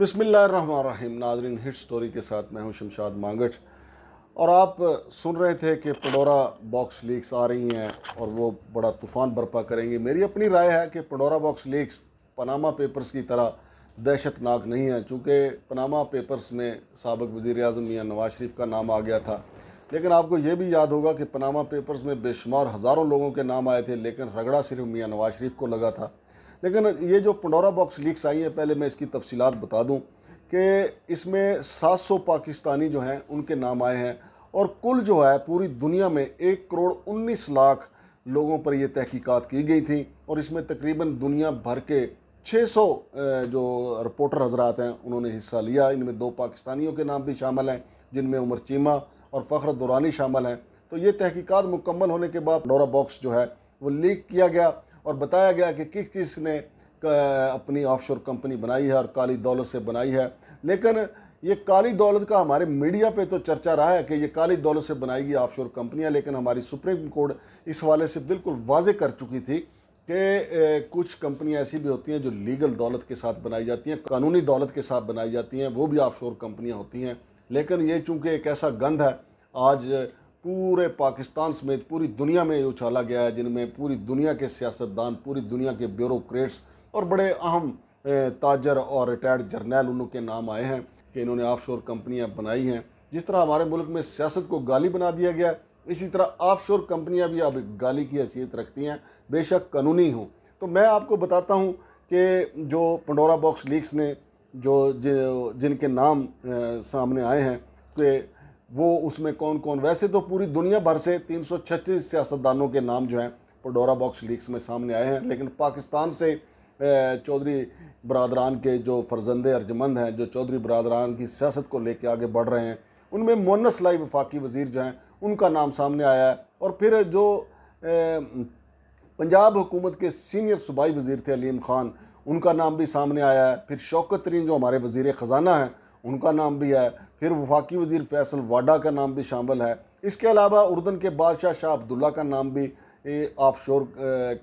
बसमिल्लाम नाजरीन hit story के साथ मैं हूं शमशाद मांगट और आप सुन रहे थे कि पडोरा बॉक्स लीक्स आ रही हैं और वो बड़ा तूफ़ान बर्पा करेंगी मेरी अपनी राय है कि Pandora box leaks Panama papers की तरह दहशतनाक नहीं है चूँकि पनामा पेपर्स में सबक वज़ी अजम मियाँ नवाज शरीफ का नाम आ गया था लेकिन आपको ये भी याद होगा कि पनामा पेपर्स में बेशुमार हज़ारों लोगों के नाम आए थे लेकिन रगड़ा सिर्फ मियाँ नवाज शरीफ को लगा था लेकिन ये जो पंडोरा बॉक्स लीक्स आई हैं पहले मैं इसकी तफसीत बता दूँ कि इसमें सात सौ पाकिस्तानी जो हैं उनके नाम आए हैं और कुल जो है पूरी दुनिया में एक करोड़ उन्नीस लाख लोगों पर यह तहकीकत की गई थी और इसमें तकरीबन दुनिया भर के 600 जो रिपोर्टर हजरात हैं उन्होंने हिस्सा लिया इनमें दो पाकिस्तानियों के नाम भी शामिल हैं जिनमें उमर चीमा और फ़खर दुरानी शामिल हैं तो ये तहकीकात मुकम्मल होने के बाद डोरा बॉक्स जो है वो लीक किया गया और बताया गया कि किस किस ने अपनी ऑफशोर कंपनी बनाई है और काली दौलत से बनाई है लेकिन ये काली दौलत का हमारे मीडिया पे तो चर्चा रहा है कि ये काली दौलत से बनाई गई ऑफशोर कंपनियां लेकिन हमारी सुप्रीम कोर्ट इस हवाले से बिल्कुल वाजे कर चुकी थी कि कुछ कंपनियां ऐसी भी होती हैं जो लीगल दौलत के साथ बनाई जाती हैं कानूनी दौलत के साथ बनाई जाती हैं वो भी ऑफशोर कंपनियां होती हैं लेकिन ये चूँकि एक ऐसा गंध है आज पूरे पाकिस्तान समेत पूरी दुनिया में उछाला गया है जिनमें पूरी दुनिया के सियासतदान पूरी दुनिया के ब्यूरोक्रेट्स और बड़े अहम ताजर और रिटायर्ड जर्नैल उनके नाम आए हैं कि इन्होंने ऑफ शोर कंपनियाँ बनाई हैं जिस तरह हमारे मुल्क में सियासत को गाली बना दिया गया है इसी तरह ऑफ शोर कंपनियाँ भी अब गाली की हैसियत रखती हैं बेशक कानूनी हों तो मैं आपको बताता हूँ कि जो पंडोरा बॉक्स लीक्स ने जो जिनके नाम सामने आए हैं कि वो उसमें कौन कौन वैसे तो पूरी दुनिया भर से तीन सौ छत्तीस सियासतदानों के नाम जो हैं पडोरा बॉक्स लीक्स में सामने आए हैं लेकिन पाकिस्तान से चौधरी बरदरान के जो फर्जंद अर्जमंद हैं जो चौधरी बरदरान की सियासत को लेकर आगे बढ़ रहे हैं उनमें मोनस लाई वफाकी वज़ी जो हैं उनका नाम सामने आया है और फिर जो पंजाब हुकूमत के सीनियर सूबाई वज़ी थे अलीम ख़ान उनका नाम भी सामने आया है फिर शौकत तरीन जो हमारे वज़ी ख़जाना हैं उनका नाम भी है फिर वफाकी वजीर फैसल वाडा का नाम भी शामिल है इसके अलावा उर्दन के बादशाह शाह अब्दुल्ला का नाम भी ऑफ शोर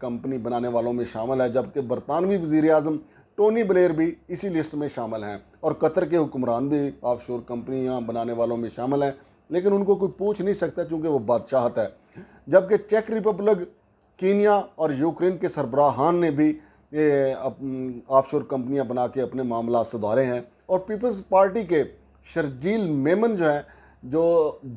कंपनी बनाने वालों में शामिल है जबकि बरतानवी वजीर अजम टोनी ब्लेयर भी इसी लिस्ट में शामिल हैं और कतर के हुक्मरान भी ऑफ शोर कंपनियाँ बनाने वालों में शामिल हैं लेकिन उनको कोई पूछ नहीं सकता चूँकि वो बादशाहत है जबकि चेक रिपब्लिक कीनिया और यूक्रेन के सरबराहान ने भी ऑफ शोर कंपनियाँ बना के अपने मामला सुधारे हैं और पीपल्स पार्टी के शर्जील मेमन जो हैं जो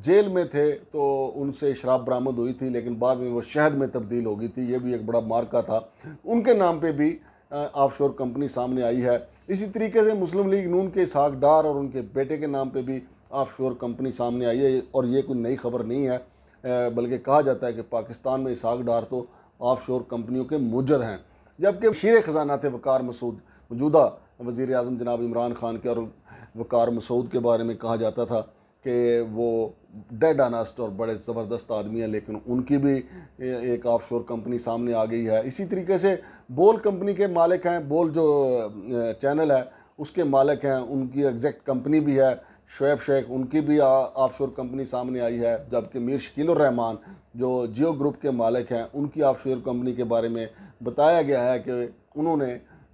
जेल में थे तो उनसे शराब बरामद हुई थी लेकिन बाद में वो शहद में तब्दील हो गई थी ये भी एक बड़ा मार्का था उनके नाम पे भी ऑफशोर कंपनी सामने आई है इसी तरीके से मुस्लिम लीग नून के साग डार और उनके बेटे के नाम पे भी ऑफशोर कंपनी सामने आई है और ये कोई नई खबर नहीं है बल्कि कहा जाता है कि पाकिस्तान में साग डार तो ऑफ कंपनियों के मुजर हैं जबकि शीर ख़जाना थे वकार मसूद मौजूदा वज़ी अजम जनाब इमरान ख़ान के और वकार मसूद के बारे में कहा जाता था कि वो डेड अनस्ट और बड़े ज़बरदस्त आदमी हैं लेकिन उनकी भी एक ऑफ शोर कंपनी सामने आ गई है इसी तरीके से बोल कंपनी के मालिक हैं बोल जो चैनल है उसके मालिक हैं उनकी एग्जैक्ट कंपनी भी है शुएब शेख उनकी भी ऑफ शोर कंपनी सामने आई है जबकि मीर रहमान जो जियो ग्रुप के मालिक हैं उनकी ऑफ शोर कंपनी के बारे में बताया गया है कि उन्होंने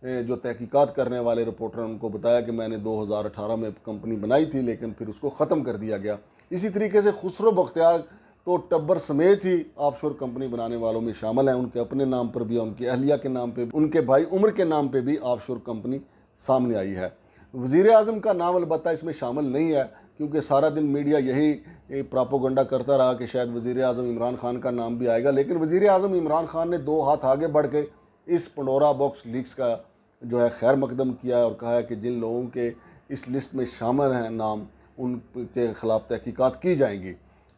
जो तहकीकात करने वाले रिपोर्टर उनको बताया कि मैंने 2018 में कंपनी बनाई थी लेकिन फिर उसको ख़त्म कर दिया गया इसी तरीके से खुसरो बख्तियार तो टब्बर समेत ही ऑफशोर कंपनी बनाने वालों में शामिल हैं उनके अपने नाम पर भी उनकी अहलिया के नाम पर उनके भाई उम्र के नाम पर भी ऑफशोर कंपनी सामने आई है वज़ी अजम का नाम अलबत् इसमें शामिल नहीं है क्योंकि सारा दिन मीडिया यही प्रापोगंडा करता रहा कि शायद वज़ी अजम इमरान खान का नाम भी आएगा लेकिन वज़ी अजम इमरान खान ने दो हाथ आगे बढ़ के इस पंडोरा बॉक्स लीक्स का जो है खैर मकदम किया और कहा है कि जिन लोगों के इस लिस्ट में शामिल हैं नाम उनके ख़िलाफ़ तहकीकात की जाएंगी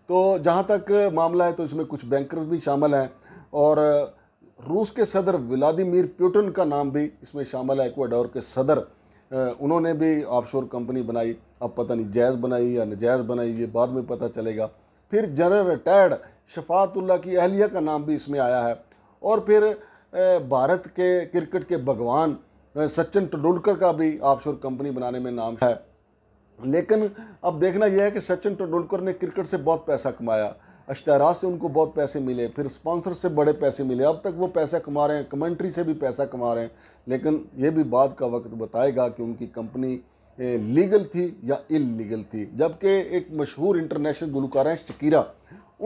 तो जहाँ तक मामला है तो इसमें कुछ बैंकर्स भी शामिल हैं और रूस के सदर व्लादिमिर प्यूटन का नाम भी इसमें शामिल है इक्वाडोर के सदर उन्होंने भी ऑफशोर कंपनी बनाई अब पता नहीं जायज़ बनाई या नजायज़ बनाई ये बाद में पता चलेगा फिर जनरल रिटायर्ड शफातुल्ला की अहलिया का नाम भी इसमें आया है और फिर भारत के क्रिकेट के भगवान सचिन तेंदुलकर का भी ऑफशोर कंपनी बनाने में नाम है लेकिन अब देखना यह है कि सचिन तेंदुलकर ने क्रिकेट से बहुत पैसा कमाया अश्तराज से उनको बहुत पैसे मिले फिर स्पॉन्सर से बड़े पैसे मिले अब तक वो पैसा कमा रहे हैं कमेंट्री से भी पैसा कमा रहे हैं लेकिन ये भी बाद का वक्त बताएगा कि उनकी कंपनी लीगल थी या इलीगल थी जबकि एक मशहूर इंटरनेशनल गुलकार हैं शकीरा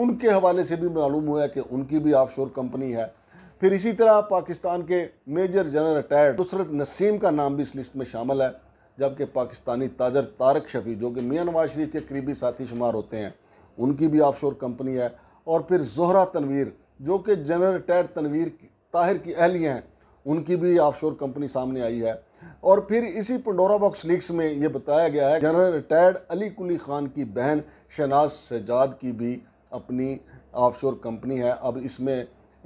उनके हवाले से भी मालूम हुआ कि उनकी भी ऑफशोर कंपनी है फिर इसी तरह पाकिस्तान के major general retired Nusrat Naseem का नाम भी इस लिस्ट में शामिल है जबकि पाकिस्तानी ताजर तारक शफी जो कि मियाँ नवाज शरीफ के करीबी साथी शुमार होते हैं उनकी भी शोर कंपनी है और फिर जहरा तनवीर जो कि जनरल रिटायर्ड तनवीर ताहिर की अहलियाँ हैं उनकी भी ऑफशोर कंपनी सामने आई है और फिर इसी पंडोरा बॉक्स लीक्स में ये बताया गया है जनरल रिटायर्ड अली कुली खान की बहन शहनाज सजाद की भी अपनी ऑफशोर कंपनी है अब इसमें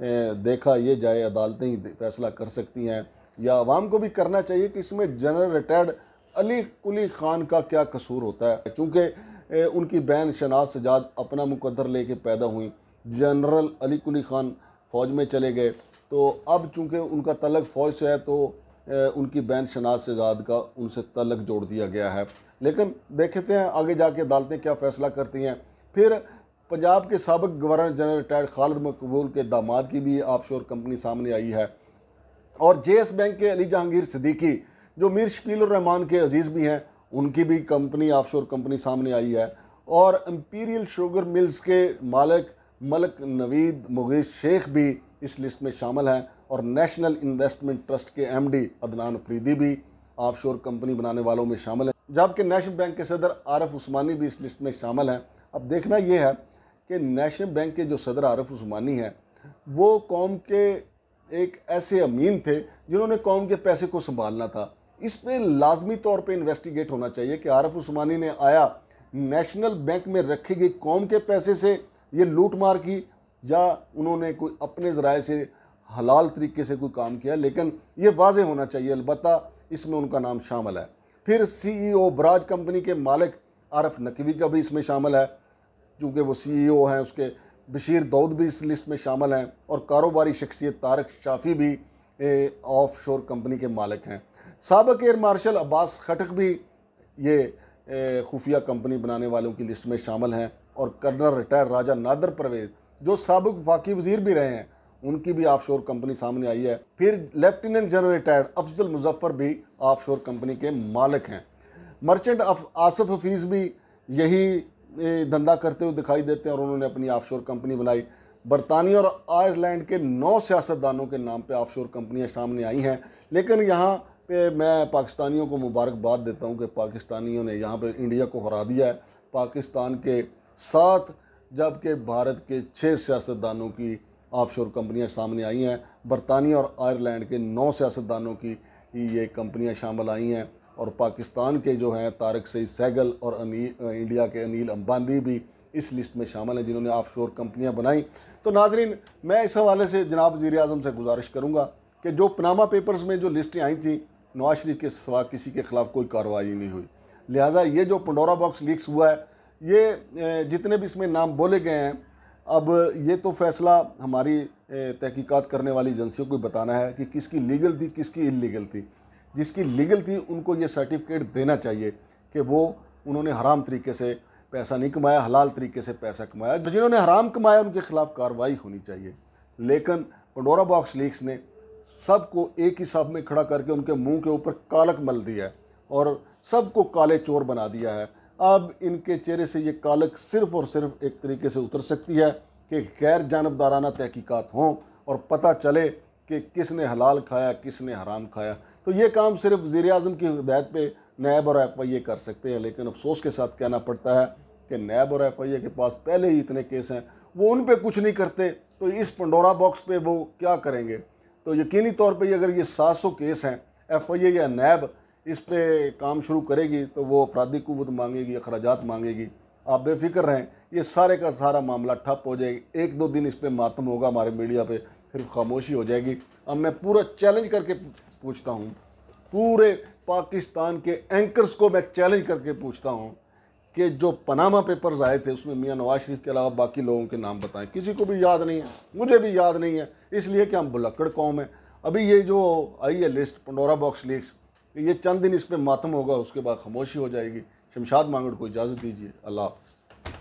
देखा ये जाए अदालतें ही फैसला कर सकती हैं या आवाम को भी करना चाहिए कि इसमें जनरल रिटायर्ड अली कुली खान का क्या कसूर होता है चूँकि उनकी बहन शनाज सजाद अपना मुकदर लेके पैदा हुई जनरल अली कुली खान फ़ौज में चले गए तो अब चूँकि उनका तलक फ़ौज से है तो उनकी बहन शनाज सजाद का उनसे तलक जोड़ दिया गया है लेकिन देखते हैं आगे जाके अदालतें क्या फ़ैसला करती हैं फिर पंजाब के सबक गवर्नर जनरल रिटायर्ड खालिद मकबूल के दामाद की भी ऑफशोर कंपनी सामने आई है और जे एस बैंक के अली जहांगीर सिद्दीकी जो मीर शकील रहमान के अजीज़ भी हैं उनकी भी कंपनी ऑफशोर कंपनी सामने आई है और एम्पीरियल शुगर मिल्स के मालिक मलक नवीद मुगीज़ शेख भी इस लिस्ट में शामिल हैं और नेशनल इन्वेस्टमेंट ट्रस्ट के एमडी अदनान फरीदी भी ऑफशोर कंपनी बनाने वालों में शामिल हैं जबकि नेशनल बैंक के सदर आरफ उस्मानी भी इस लिस्ट में शामिल हैं अब देखना यह है कि नेशनल बैंक के जो सदर आरफ उस्मानी हैं वो कौम के एक ऐसे अमीन थे जिन्होंने कौम के पैसे को संभालना था इस पर लाजमी तौर पर इन्वेस्टिगेट होना चाहिए कि आरफ उस्मानी ने आया नेशनल बैंक में रखी गई कौम के पैसे से ये लूट मार की या उन्होंने कोई अपने ज़राए से हलाल तरीके से कोई काम किया लेकिन ये वाज होना चाहिए अलबत् इसमें उनका नाम शामिल है फिर सी ई ओ बराज कंपनी के मालिक आरफ नकवी का भी इसमें शामिल है चूँकि वो सी ई ओ हैं उसके बशीर दाऊद भी इस लिस्ट में शामिल हैं और कारोबारी शख्सियत तारक शाफी भी ऑफ शोर कंपनी के मालिक हैं सबक एयर मार्शल अब्बास खटक भी ये खुफिया कंपनी बनाने वालों की लिस्ट में शामिल हैं और कर्नल रिटायर राजा नादर परवेज जो सबक वाकी वजीर भी रहे हैं उनकी भी ऑफ शोर कंपनी सामने आई है फिर lieutenant general retired Afzal Muzaffar भी ऑफ शोर कंपनी के मालिक हैं मर्चेंट आसफ हफीज़ भी यही धंधा करते हुए दिखाई देते हैं और उन्होंने अपनी ऑफशोर कंपनी बनाई बरतानिया और आयरलैंड के नौ सियासतदानों के नाम पे ऑफशोर कंपनियां सामने आई हैं लेकिन यहाँ पे मैं पाकिस्तानियों को मुबारकबाद देता हूँ कि पाकिस्तानियों ने यहाँ पे इंडिया को हरा दिया है पाकिस्तान के सात जबकि भारत के छः सियासतदानों की ऑफशोर कंपनियां सामने आई हैं बरतानिया और आयरलैंड के नौ सियासतदानों की ये कंपनियाँ शामिल आई हैं और पाकिस्तान के जो हैं तारक सईद सैगल और अनिल इंडिया के अनिल अंबानी भी इस लिस्ट में शामिल हैं जिन्होंने आप शोर कंपनियाँ बनाई तो नाजरीन मैं इस हवाले से जनाब वज़ी अजम से गुजारिश करूँगा कि जो पनामा पेपर्स में जो लिस्टें आई थी नवाज शरीफ के सवा किसी के ख़िलाफ़ कोई कार्रवाई नहीं हुई लिहाजा ये जो पंडोरा बॉक्स लीक्स हुआ है ये जितने भी इसमें नाम बोले गए हैं अब ये तो फैसला हमारी तहकीकात करने वाली एजेंसियों को बताना है कि किसकी लीगल थी किसकी इलीगल थी जिसकी लीगल थी उनको ये सर्टिफिकेट देना चाहिए कि वो उन्होंने हराम तरीके से पैसा नहीं कमाया हलाल तरीके से पैसा कमाया जो जिन्होंने हराम कमाया उनके ख़िलाफ़ कार्रवाई होनी चाहिए लेकिन पंडोरा बॉक्स लीक्स ने सबको एक ही साफ में खड़ा करके उनके मुंह के ऊपर कालक मल दिया है और सबको काले चोर बना दिया है अब इनके चेहरे से ये कालक सिर्फ और सिर्फ एक तरीके से उतर सकती है कि गैर जानबदाराना तहकीकात हों और पता चले कि किसने हलाल खाया किसने हराम खाया तो ये काम सिर्फ वजीर अजम की हदायत पर नैब और एफ आई ए कर सकते हैं लेकिन अफसोस के साथ कहना पड़ता है कि नैब और एफ आई ए के पास पहले ही इतने केस हैं वो उन पर कुछ नहीं करते तो इस पंडोरा बॉक्स पर वो क्या करेंगे तो यकीनी तौर पर अगर ये सात सौ केस हैं एफ आई ए या नैब इस पर काम शुरू करेगी तो वो अफराधी कुत मांगेगी अखराज मांगेगी आप बेफिक्र रहें ये सारे का सारा मामला ठप हो जाएगी एक दो दिन इस पर मातम होगा हमारे मीडिया पर फिर खामोशी हो जाएगी अब मैं पूरा चैलेंज करके पूछता हूँ पूरे पाकिस्तान के एंकर्स को मैं चैलेंज करके पूछता हूँ कि जो पनामा पेपर्स आए थे उसमें मियाँ नवाज शरीफ के अलावा बाकी लोगों के नाम बताएं किसी को भी याद नहीं है मुझे भी याद नहीं है इसलिए कि हम बुलक्कड़ कौम है अभी ये जो आई है लिस्ट पंडोरा बॉक्स लीक्स ये चंद दिन इस पर मातम होगा उसके बाद खामोशी हो जाएगी शमशाद मांगड़ को इजाज़त दीजिए अल्लाह हाफ